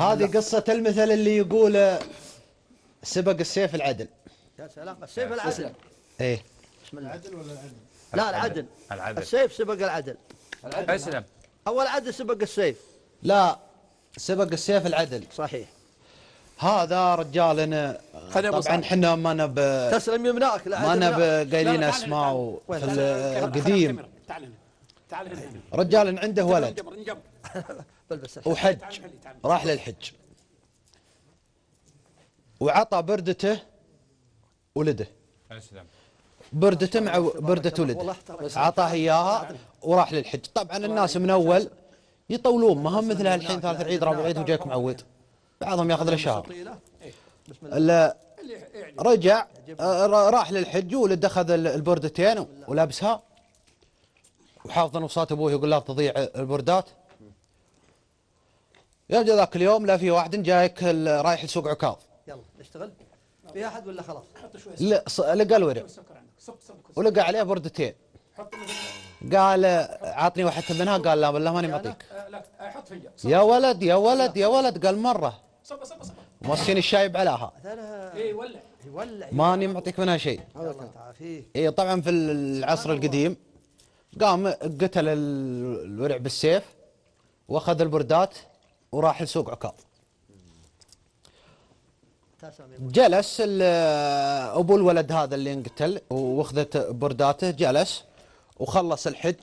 هذه قصة المثل اللي يقول سبق السيف العدل يا سلام السيف العدل ايه بسم العدل ولا العدل؟ لا العدل العدل السيف سبق العدل اسلم اول عدل سبق السيف لا سبق السيف العدل صحيح هذا رجالنا طبعا احنا ما نب تسلم يمناك ما نب قايلين اسماء في القديم رجال عنده ولد وحج راح للحج وعطى بردته ولده بردته مع برده ولده عطاه اياها وراح للحج طبعا الناس من اول يطولون ما هم مثل الحين ثالث عيد رابع عيد وجايكم معود بعضهم ياخذ له شهر إيه، إيه، إيه، رجع آه، راح للحج ولد اخذ البردتين ولابسها وحافظ وصات ابوه يقول لا تضيع البردات يرجع ذاك اليوم لا في واحد جايك رايح لسوق عكاظ يلا اشتغل في احد ولا خلاص؟ حط شوي لا لقى الورع ولقى عليه بردتين قال عطني واحدة منها قال لا والله ماني معطيك لا حط فيا يا ولد يا ولد يا ولد قال مرة صب صب صب موسين الشايب عليها اي ولع يولع ماني معطيك منها شيء الله يعافيك اي طبعا في العصر القديم قام قتل الورع بالسيف واخذ البردات وراح لسوق عكاظ جلس ابو الولد هذا اللي انقتل واخذت برداته جلس وخلص الحج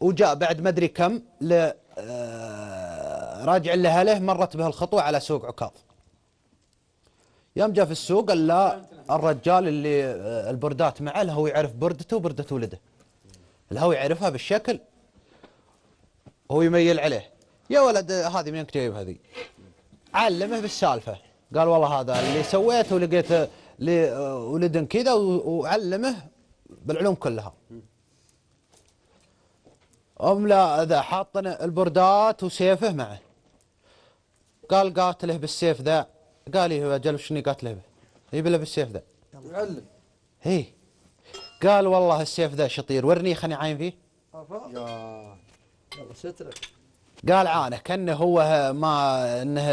وجاء بعد ما ادري كم ل آه، راجع لاهله مرت به الخطوه على سوق عكاظ يوم جاء في السوق قال لا الرجال اللي آه، البردات معه هو يعرف بردته وبردة ولده الهوى يعرفها بالشكل هو يميل عليه يا ولد هذه منك جايب هذه علمه بالسالفه قال والله هذا اللي سويته لقيت لولد آه، كذا وعلمه بالعلوم كلها أم لا ذا حاطن البردات وسيفه معه قال قاتله بالسيف ذا قال هو اجل شني قاتله به يبله بالسيف ذا يعلم هي إيه. قال والله السيف ذا شطير ورني خلني عاين فيه يا سترك قال عانه كانه هو ما انه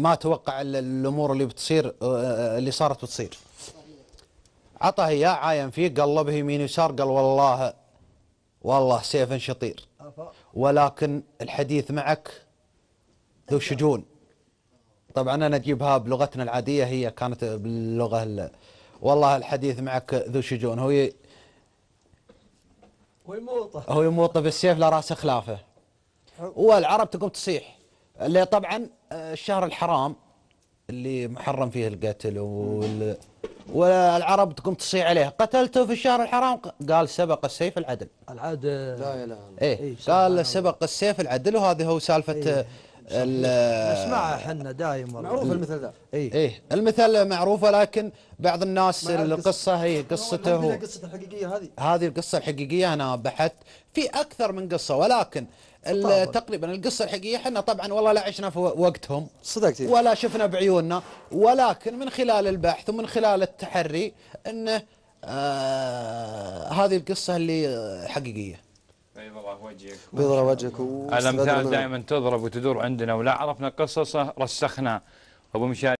ما توقع الامور اللي بتصير اللي صارت بتصير عطاه اياه عاين فيه قلبه يمين يسار قال والله والله سيف شطير ولكن الحديث معك ذو أيوة. شجون طبعا انا اجيبها بلغتنا العاديه هي كانت باللغه والله الحديث معك ذو شجون هو هو يموطه هو يموطه بالسيف لراس خلافه والعرب تقوم تصيح اللي طبعا آه، الشهر الحرام اللي محرم فيه القتل وال... والعرب تقوم تصيح عليه قتلته في الشهر الحرام قال سبق السيف العدل العدل لا لا, لا. إيه،, إيه؟ قال سبق السيف العدل وهذه هو سالفه إيه. نسمعها احنا دايم معروف المثل ذا اي إيه, إيه، المثل معروفه لكن بعض الناس القصه هي قصته قصته الحقيقيه هذه هذه القصه الحقيقيه انا بحثت في اكثر من قصه ولكن تقريبا القصه الحقيقيه احنا طبعا والله لا عشنا في وقتهم صدقتي ولا شفنا بعيوننا ولكن من خلال البحث ومن خلال التحري انه آه هذه القصه اللي حقيقيه وجهك ويضرب وجهك الامثال دائما تضرب وتدور عندنا ولا عرفنا قصصه رسخنا ابو مشاري